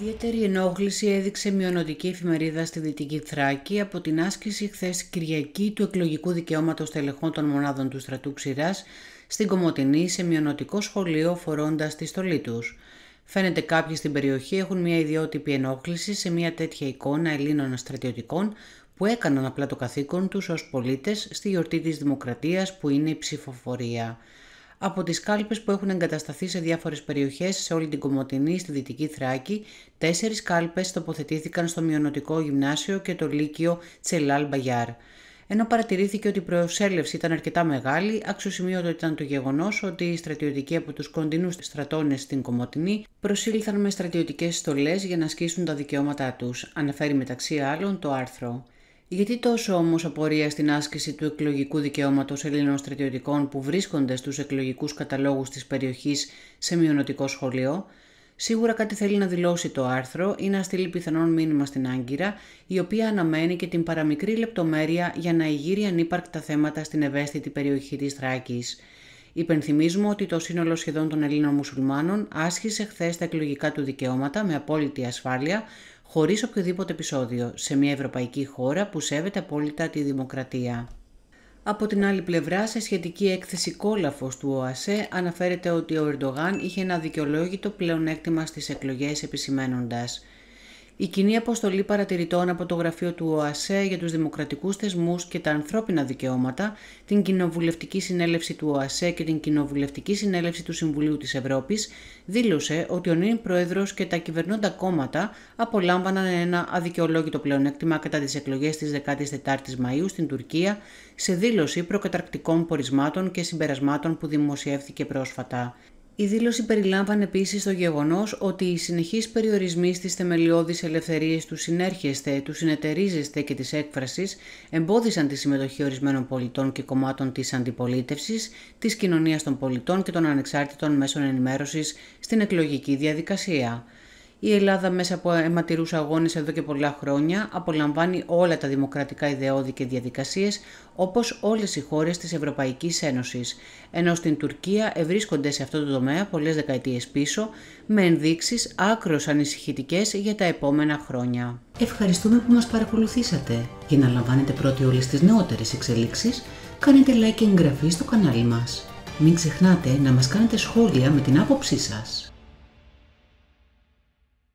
Ιδιαίτερη ενόχληση έδειξε μειονοτική εφημερίδα στη Δυτική Θράκη από την άσκηση χθες Κυριακή του εκλογικού δικαιώματος τελεχών των μονάδων του στρατού Ξηράς στην Κομωτινή σε μειονοτικό σχολείο φορώντας τη στολή τους. Φαίνεται κάποιοι στην περιοχή έχουν μια ιδιότυπη ενόχληση σε μια τέτοια εικόνα Ελλήνων στρατιωτικών που έκαναν απλά το καθήκον τους ως πολίτες στη γιορτή της Δημοκρατίας που είναι η ψηφοφορία από τις κάλπες που έχουν εγκατασταθεί σε διάφορες περιοχές σε όλη την Κομωτινή στη Δυτική Θράκη, τέσσερις κάλπες τοποθετήθηκαν στο Μειονοτικό Γυμνάσιο και το Λύκειο Τσελάλ Μπαγιάρ. Ενώ παρατηρήθηκε ότι η προσέλευση ήταν αρκετά μεγάλη, αξιοσημείωτο ήταν το γεγονός ότι οι στρατιωτικοί από τους κοντινούς στρατώνες στην Κομωτινή προσήλθαν με στρατιωτικές στολές για να ασκήσουν τα δικαιώματά τους, αναφέρει μεταξύ άλλων το άρθρο. Γιατί τόσο όμως απορία στην άσκηση του εκλογικού δικαιώματος Ελλήνων στρατιωτικών που βρίσκονται στους εκλογικούς καταλόγους της περιοχής σε μειονοτικό σχολείο, Σίγουρα κάτι θέλει να δηλώσει το άρθρο ή να στείλει πιθανόν μήνυμα στην Άγκυρα, η οποία αναμένει και την παραμικρή λεπτομέρεια για να ηγείρει ανύπαρκτα θέματα στην ευαίσθητη περιοχή της Θράκης. Υπενθυμίζουμε ότι το σύνολο σχεδόν των Ελλήνων μουσουλμάνων άσχησε χθες τα εκλογικά του δικαιώματα με απόλυτη ασφάλεια, χωρίς οποιοδήποτε επεισόδιο, σε μια ευρωπαϊκή χώρα που σέβεται απόλυτα τη δημοκρατία. Από την άλλη πλευρά, σε σχετική έκθεση κόλαφος του ΟΑΣΕ αναφέρεται ότι ο Ερντογάν είχε ένα δικαιολόγητο πλεονέκτημα στις εκλογές επισημένοντας – η κοινή αποστολή παρατηρητών από το γραφείο του ΟΑΣΕ για τους δημοκρατικούς θεσμούς και τα ανθρώπινα δικαιώματα, την Κοινοβουλευτική Συνέλευση του ΟΑΣΕ και την Κοινοβουλευτική Συνέλευση του Συμβουλίου της Ευρώπης δήλωσε ότι ο νυν πρόεδρος και τα κυβερνώντα κόμματα απολάμβαναν ένα αδικαιολόγητο πλεονέκτημα κατά τις εκλογές της 14ης Μαΐου στην Τουρκία σε δήλωση προκαταρκτικών πορισμάτων και συμπερασμάτων που δημοσιεύθηκε πρόσφατα. Η δήλωση περιλάμβανε επίσης το γεγονός ότι οι συνεχείς περιορισμοί στις θεμελιώδεις ελευθερίες του συνέρχεστε, του συνεταιρίζεστε και της έκφρασης εμπόδισαν τη συμμετοχή ορισμένων πολιτών και κομμάτων της αντιπολίτευσης, της κοινωνίας των πολιτών και των ανεξάρτητων μέσων ενημέρωσης στην εκλογική διαδικασία. Η Ελλάδα μέσα από αιματηρούς αγώνες εδώ και πολλά χρόνια απολαμβάνει όλα τα δημοκρατικά ιδεώδη και διαδικασίες όπως όλες οι χώρες της Ευρωπαϊκής Ένωσης, ενώ στην Τουρκία ευρίσκονται σε αυτό το τομέα πολλές δεκαετίες πίσω με ενδείξεις άκρως ανησυχητικές για τα επόμενα χρόνια. Ευχαριστούμε που μας παρακολουθήσατε. Για να λαμβάνετε πρώτοι όλες τις νεότερες εξελίξεις, κάνετε like και εγγραφή στο κανάλι μας. Μην ξεχνάτε να μας κάνετε σχόλια με την άποψή σας.